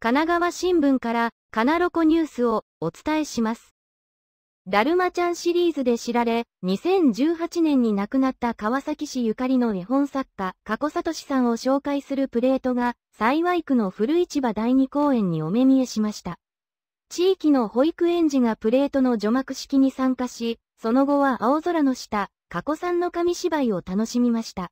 神奈川新聞からカナロコニュースをお伝えします。だるまちゃんシリーズで知られ、2018年に亡くなった川崎市ゆかりの絵本作家、加古里さんを紹介するプレートが、幸区の古市場第二公園にお目見えしました。地域の保育園児がプレートの除幕式に参加し、その後は青空の下、加古さんの紙芝居を楽しみました。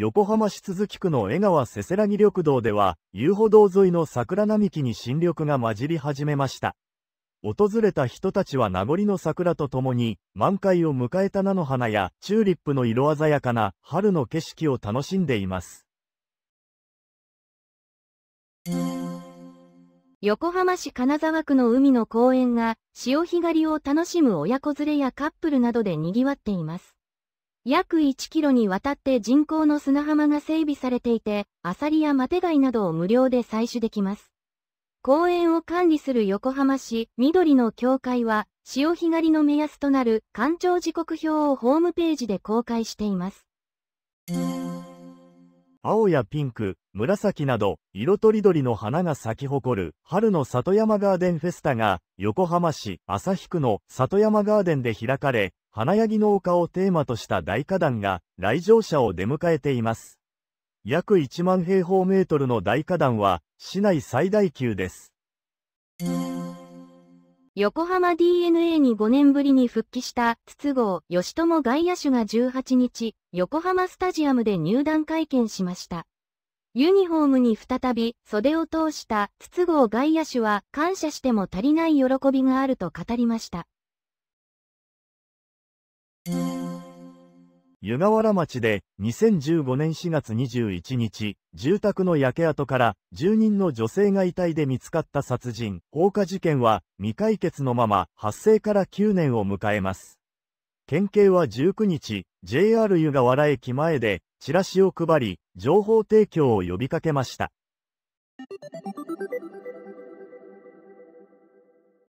横浜市都筑区の江川せせらぎ緑道では、遊歩道沿いの桜並木に新緑が混じり始めました。訪れた人たちは名残の桜とともに、満開を迎えた菜の花やチューリップの色鮮やかな春の景色を楽しんでいます。横浜市金沢区の海の公園が潮干狩りを楽しむ親子連れやカップルなどで賑わっています。約1キロにわたって人工の砂浜が整備されていて、アサリやマテガイなどを無料で採取できます。公園を管理する横浜市緑の協会は、潮干狩りの目安となる干潮時刻表をホームページで公開しています。青やピンク、紫など、色とりどりの花が咲き誇る、春の里山ガーデンフェスタが、横浜市旭区の里山ガーデンで開かれ、花柳の丘をテーマとした大花壇が来場者を出迎えています。約1万平方メートルの大花壇は市内最大級です。横浜 DNA に5年ぶりに復帰した筒香義友外野手が18日、横浜スタジアムで入団会見しました。ユニフォームに再び袖を通した筒香外野手は感謝しても足りない喜びがあると語りました。湯河原町で2015年4月21日、住宅の焼け跡から住人の女性が遺体で見つかった殺人、放火事件は未解決のまま発生から9年を迎えます。県警は19日、JR 湯河原駅前でチラシを配り、情報提供を呼びかけました。